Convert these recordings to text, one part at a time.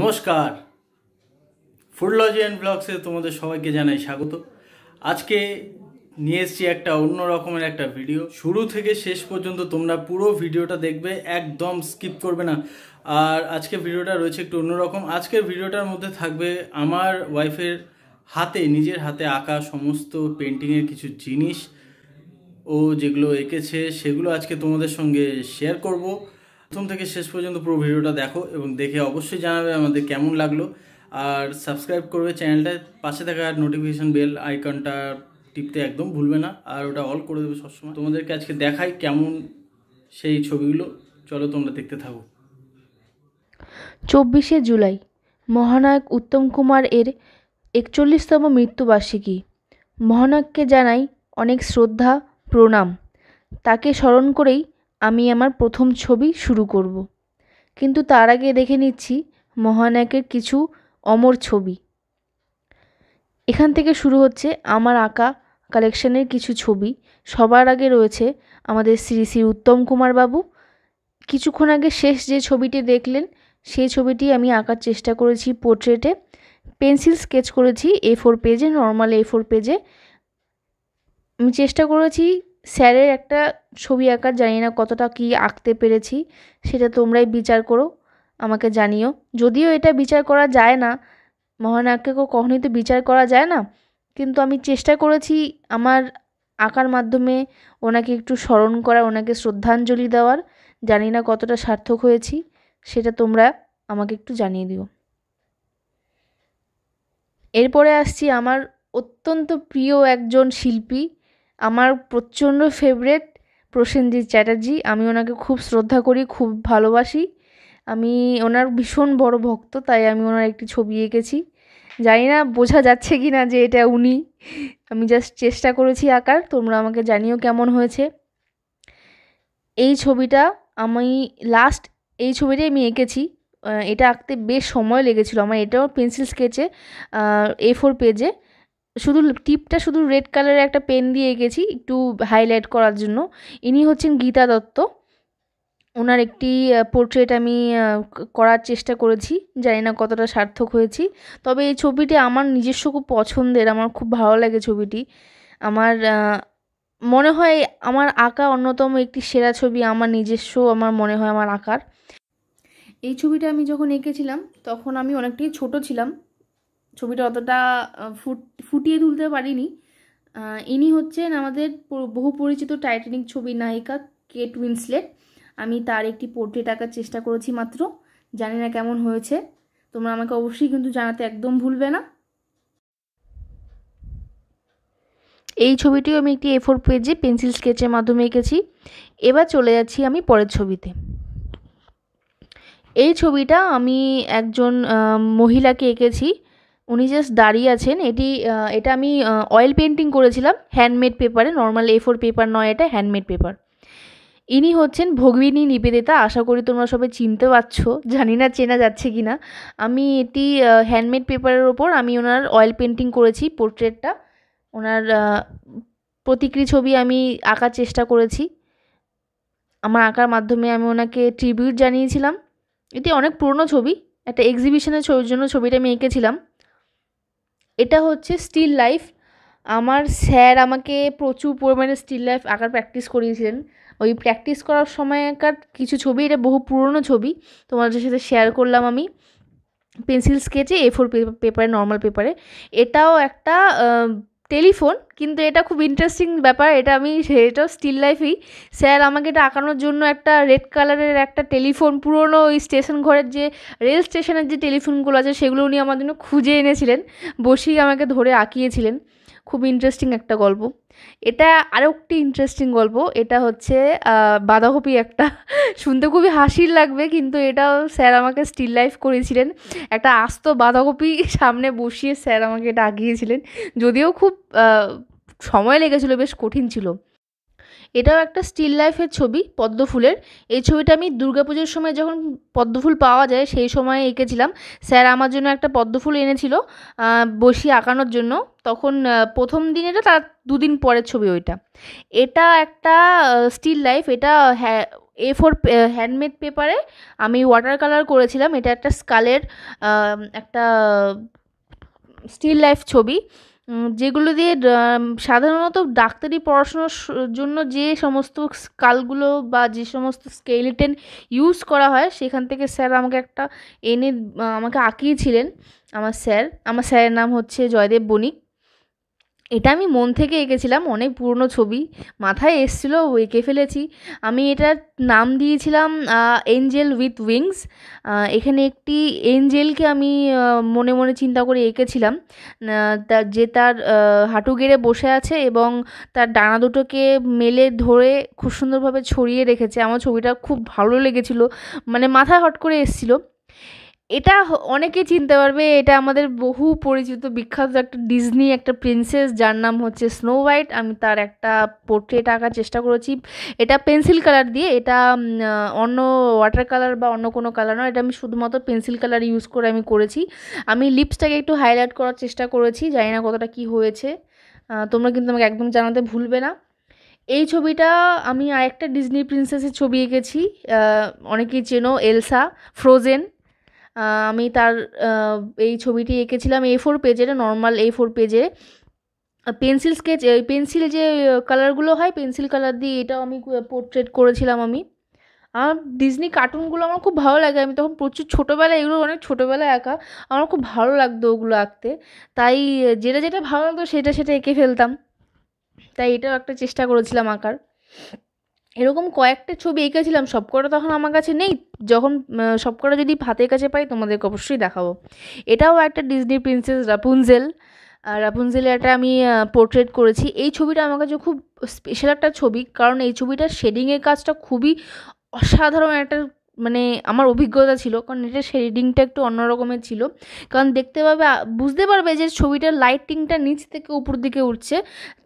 নমস্কার food লজি and ব্লগসে তোমাদের সবাইকে জানাই স্বাগত আজকে নিয়ে এসছি একটা অন্য রকমের একটা ভিডিও শুরু থেকে শেষ পর্যন্ত তোমরা পুরো ভিডিওটা দেখবে একদম স্কিপ করবে না আর আজকে ভিডিওটা রয়েছে একটু অন্যরকম আজকের ভিডিওটার মধ্যে থাকবে আমার ওয়াইফের হাতে নিজের হাতে আঁকা সমস্ত পেন্টিংয়ের কিছু জিনিস ও যেগুলো এঁকেছে সেগুলো আজকে তোমাদের সঙ্গে শেয়ার করবো প্রথম থেকে শেষ পর্যন্ত পুরো ভিডিওটা দেখো এবং দেখে অবশ্যই জানাবে আমাদের কেমন লাগলো আর সাবস্ক্রাইব করবে চ্যানেলটার পাশে থাকা নোটিফিকেশান বেল আইকনটা টিপতে একদম ভুলবে না আর ওটা অল করে দেবে সবসময় তোমাদেরকে আজকে দেখাই কেমন সেই ছবিগুলো চলো তোমরা দেখতে থাকো চব্বিশে জুলাই মহানায়ক উত্তম কুমার এর একচল্লিশতম মৃত্যুবার্ষিকী মহানায়ককে জানাই অনেক শ্রদ্ধা প্রণাম তাকে স্মরণ করেই আমি আমার প্রথম ছবি শুরু করব কিন্তু তার আগে দেখে নিচ্ছি মহানায়কের কিছু অমর ছবি এখান থেকে শুরু হচ্ছে আমার আঁকা কালেকশনের কিছু ছবি সবার আগে রয়েছে আমাদের শ্রী শ্রী উত্তম কুমার বাবু কিছুক্ষণ আগে শেষ যে ছবিটি দেখলেন সেই ছবিটি আমি আঁকার চেষ্টা করেছি পোর্ট্রেটে পেন্সিল স্কেচ করেছি এ ফোর পেজে নর্মাল এ ফোর পেজে আমি চেষ্টা করেছি স্যারের একটা ছবি আঁকার জানি না কতটা কি আঁকতে পেরেছি সেটা তোমরাই বিচার করো আমাকে জানিও যদিও এটা বিচার করা যায় না মহানায়ককেও কখনোই তো বিচার করা যায় না কিন্তু আমি চেষ্টা করেছি আমার আঁকার মাধ্যমে ওনাকে একটু স্মরণ করা ওনাকে শ্রদ্ধাঞ্জলি দেওয়ার জানি না কতটা সার্থক হয়েছি সেটা তোমরা আমাকে একটু জানিয়ে দিও এরপরে আসছি আমার অত্যন্ত প্রিয় একজন শিল্পী আমার প্রচণ্ড ফেভারেট প্রসেনজিৎ চ্যাটার্জি আমি ওনাকে খুব শ্রদ্ধা করি খুব ভালোবাসি আমি ওনার ভীষণ বড় ভক্ত তাই আমি ওনার একটি ছবি এঁকেছি জানি না বোঝা যাচ্ছে কি না যে এটা উনি আমি জাস্ট চেষ্টা করেছি আঁকার তোমরা আমাকে জানিও কেমন হয়েছে এই ছবিটা আমি লাস্ট এই ছবিটাই আমি এঁকেছি এটা আঁকতে বেশ সময় লেগেছিল আমার এটাও পেন্সিল স্কেচে এ ফোর পেজে শুধু টিপটা শুধু রেড কালারের একটা পেন দিয়ে এঁকেছি একটু হাইলাইট করার জন্য ইনি হচ্ছেন গীতা দত্ত ওনার একটি পোর্ট্রেট আমি করার চেষ্টা করেছি জানি না কতটা সার্থক হয়েছি তবে এই ছবিটি আমার নিজস্ব খুব পছন্দের আমার খুব ভালো লাগে ছবিটি আমার মনে হয় আমার আঁকা অন্যতম একটি সেরা ছবি আমার নিজস্ব আমার মনে হয় আমার আঁকার এই ছবিটা আমি যখন এঁকেছিলাম তখন আমি অনেকটাই ছোট ছিলাম ছবিটা অতটা ফুট ফুটিয়ে তুলতে পারিনি ইনি হচ্ছেন আমাদের বহু পরিচিত টাইটানিক ছবির নায়িকা কেট উইন্সলেট আমি তার একটি পোর্ট্রেট আঁকার চেষ্টা করেছি মাত্র জানি না কেমন হয়েছে তোমরা আমাকে অবশ্যই কিন্তু জানাতে একদম ভুলবে না এই ছবিটিও আমি একটি এ ফোর পেজে পেন্সিল স্কেচের মাধ্যমে এঁকেছি এবার চলে যাচ্ছি আমি পরের ছবিতে এই ছবিটা আমি একজন মহিলাকে এঁকেছি উনি জাস্ট দাঁড়িয়ে আছেন এটি এটা আমি অয়েল পেন্টিং করেছিলাম হ্যান্ডমেড পেপারে নর্মাল এ ফোর পেপার নয় এটা হ্যান্ডমেড পেপার ইনি হচ্ছেন ভগিনী নিবেদিতা আশা করি তোমরা সবাই চিনতে পারছ জানি না চেনা যাচ্ছে কি না আমি এটি হ্যান্ডমেড পেপারের ওপর আমি ওনার অয়েল পেন্টিং করেছি পোর্ট্রেটটা ওনার প্রতিকৃতি ছবি আমি আঁকার চেষ্টা করেছি আমার আঁকার মাধ্যমে আমি ওনাকে ট্রিবিউট জানিয়েছিলাম এটি অনেক পুরনো ছবি একটা এক্সিবিশনের জন্য ছবিটা আমি এঁকেছিলাম এটা হচ্ছে স্টিল লাইফ আমার স্যার আমাকে প্রচুর পরিমাণে স্টিল লাইফ আঁকার প্র্যাকটিস করিয়েছিলেন ওই প্র্যাকটিস করার সময়কার কিছু ছবি এটা বহু পুরনো ছবি তোমাদের সাথে শেয়ার করলাম আমি পেন্সিল স্কেচে এ ফোর পেপারে নর্মাল পেপারে এটাও একটা টেলিফোন কিন্তু এটা খুব ইন্টারেস্টিং ব্যাপার এটা আমি সেটাও স্টিল লাইফেই স্যার আমাকে এটা আঁকানোর জন্য একটা রেড কালারের একটা টেলিফোন পুরনো ওই স্টেশন ঘরের যে রেল স্টেশনের যে টেলিফোনগুলো আছে সেগুলো উনি আমার জন্য খুঁজে এনেছিলেন বসেই আমাকে ধরে আঁকিয়েছিলেন খুব ইন্টারেস্টিং একটা গল্প এটা আরেকটি ইন্টারেস্টিং গল্প এটা হচ্ছে বাঁধাকপি একটা শুনতে খুবই হাসির লাগবে কিন্তু এটাও স্যার আমাকে স্টিল লাইফ করেছিলেন একটা আস্ত বাঁধাকপি সামনে বসিয়ে স্যার আমাকে এটা আগিয়েছিলেন যদিও খুব সময় লেগেছিলো বেশ কঠিন ছিল এটাও একটা স্টিল লাইফের ছবি পদ্ম ফুলের এই ছবিটা আমি দুর্গাপুজোর সময় যখন পদ্ম ফুল পাওয়া যায় সেই সময় এঁকেছিলাম স্যার আমার জন্য একটা পদ্ম ফুল এনেছিল বসিয়ে আঁকানোর জন্য তখন প্রথম দিন এটা তার দুদিন পরের ছবি ওইটা এটা একটা স্টিল লাইফ এটা এ ফোর হ্যান্ডমেড পেপারে আমি ওয়াটার কালার করেছিলাম এটা একটা স্কালের একটা স্টিল লাইফ ছবি যেগুলো দিয়ে সাধারণত ডাক্তারি পড়াশোনার জন্য যে সমস্ত স্কালগুলো বা যে সমস্ত স্কেলিটেন ইউজ করা হয় সেখান থেকে স্যার আমাকে একটা এনে আমাকে আঁকিয়েছিলেন আমার স্যার আমার স্যারের নাম হচ্ছে জয়দেব বণিক এটা আমি মন থেকে এঁকেছিলাম অনেক পুরনো ছবি মাথায় এসছিলো এঁকে ফেলেছি আমি এটার নাম দিয়েছিলাম এঞ্জেল উইথ উইংস এখানে একটি এঞ্জেলকে আমি মনে মনে চিন্তা করে এঁকেছিলাম তার যে তার হাঁটু গেড়ে বসে আছে এবং তার ডানা দুটোকে মেলে ধরে খুব সুন্দরভাবে ছড়িয়ে রেখেছে আমার ছবিটা খুব ভালো লেগেছিলো মানে মাথায় হট করে এসছিলো এটা অনেকে চিনতে পারবে এটা আমাদের বহু পরিচিত বিখ্যাত একটা ডিজনি একটা প্রিন্সেস যার নাম হচ্ছে স্নো হোয়াইট আমি তার একটা পোর্ট্রেট আঁকার চেষ্টা করেছি এটা পেন্সিল কালার দিয়ে এটা অন্য ওয়াটার কালার বা অন্য কোনো কালার নয় এটা আমি শুধুমাত্র পেন্সিল কালার ইউজ করে আমি করেছি আমি লিপসটাকে একটু হাইলাইট করার চেষ্টা করেছি জানি না কতটা কি হয়েছে তোমরা কিন্তু আমাকে একদম জানাতে ভুলবে না এই ছবিটা আমি আরেকটা ডিজনি প্রিন্সেসের ছবি এঁকেছি অনেকেই চেনো এলসা ফ্রোজেন আমি তার এই ছবিটি এঁকেছিলাম এ ফোর পেজের নর্মাল এ ফোর পেজে পেন্সিল স্কেচ পেন্সিল যে কালারগুলো হয় পেন্সিল কালার দিয়ে এটাও আমি পোর্ট্রেট করেছিলাম আমি আমার ডিজনি কার্টুনগুলো আমার খুব ভালো লাগে আমি তখন প্রচুর ছোটোবেলায় এগুলো অনেক ছোটোবেলায় আঁকা আমার খুব ভালো লাগতো ওগুলো আঁকতে তাই যেটা যেটা ভালো লাগতো সেটা সেটা এঁকে ফেলতাম তাই এটাও একটা চেষ্টা করেছিলাম আঁকার এরকম কয়েকটা ছবি এঁকেছিলাম সবকটা তখন আমার কাছে নেই যখন সবকটা যদি হাতের কাছে পাই তোমাদেরকে অবশ্যই দেখাবো এটাও একটা ডিজনি প্রিন্সেস রাপুনজেল রাপুনজেল একটা আমি পোর্ট্রেট করেছি এই ছবিটা আমার কাছে খুব স্পেশাল একটা ছবি কারণ এই ছবিটার শেডিংয়ের কাজটা খুবই অসাধারণ একটা মানে আমার অভিজ্ঞতা ছিল কারণ এটা শেডিংটা একটু অন্যরকমের ছিল কারণ দেখতে পাবে বুঝতে পারবে যে ছবিটার লাইটিংটা নিচ থেকে উপর দিকে উঠছে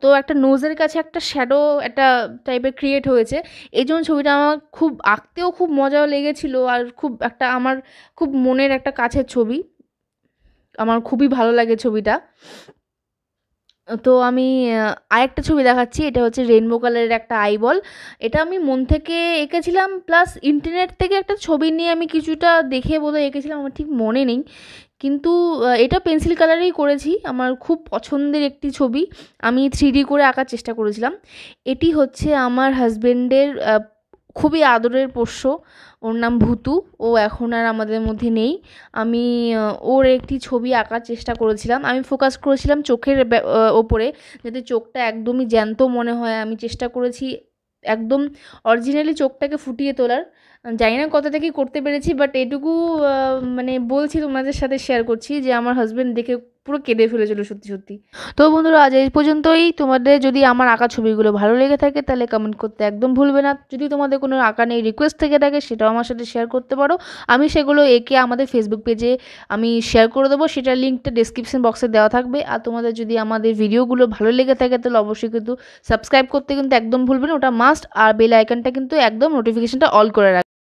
তো একটা নোজের কাছে একটা শ্যাডো একটা টাইপের ক্রিয়েট হয়েছে এই জন্য ছবিটা আমার খুব আঁকতেও খুব মজাও লেগেছিল আর খুব একটা আমার খুব মনের একটা কাছের ছবি আমার খুবই ভালো লাগে ছবিটা তো আমি আরেকটা ছবি দেখাচ্ছি এটা হচ্ছে রেনবো কালারের একটা আইবল এটা আমি মন থেকে এঁকেছিলাম প্লাস ইন্টারনেট থেকে একটা ছবি নিয়ে আমি কিছুটা দেখে বোধহয় এঁকেছিলাম আমার ঠিক মনে নেই কিন্তু এটা পেন্সিল কালারেই করেছি আমার খুব পছন্দের একটি ছবি আমি থ্রি করে আঁকার চেষ্টা করেছিলাম এটি হচ্ছে আমার হাজব্যান্ডের খুবই আদরের পোষ্য ওর নাম ভুতু ও এখন আর আমাদের মধ্যে নেই আমি ওর একটি ছবি আঁকার চেষ্টা করেছিলাম আমি ফোকাস করেছিলাম চোখের ওপরে যাতে চোখটা একদমই জ্যান্ত মনে হয় আমি চেষ্টা করেছি একদম অরিজিনালি চোখটাকে ফুটিয়ে তোলার জানি না কতটা কি করতে পেরেছি বাট এটুকু মানে বলছি তোমাদের সাথে শেয়ার করছি যে আমার হাজব্যান্ড দেখে পুরো কেঁদে ফেলেছিল সত্যি সত্যি তো বন্ধুরা আজ এই পর্যন্তই তোমাদের যদি আমার আঁকা ছবিগুলো ভালো লেগে থাকে তাহলে কমেন্ট করতে একদম ভুলবে না যদি তোমাদের কোনো আঁকা নিয়ে রিকোয়েস্ট থেকে থাকে সেটাও আমার সাথে শেয়ার করতে পারো আমি সেগুলো একে আমাদের ফেসবুক পেজে আমি শেয়ার করে দেবো সেটার লিঙ্কটা ডিসক্রিপশন বক্সে দেওয়া থাকবে আর তোমাদের যদি আমাদের ভিডিওগুলো ভালো লেগে থাকে তাহলে অবশ্যই কিন্তু সাবস্ক্রাইব করতে কিন্তু একদম ভুলবে না ওটা মাস্ট আর বেল আইকনটা কিন্তু একদম নোটিফিকেশনটা অল করে রাখবে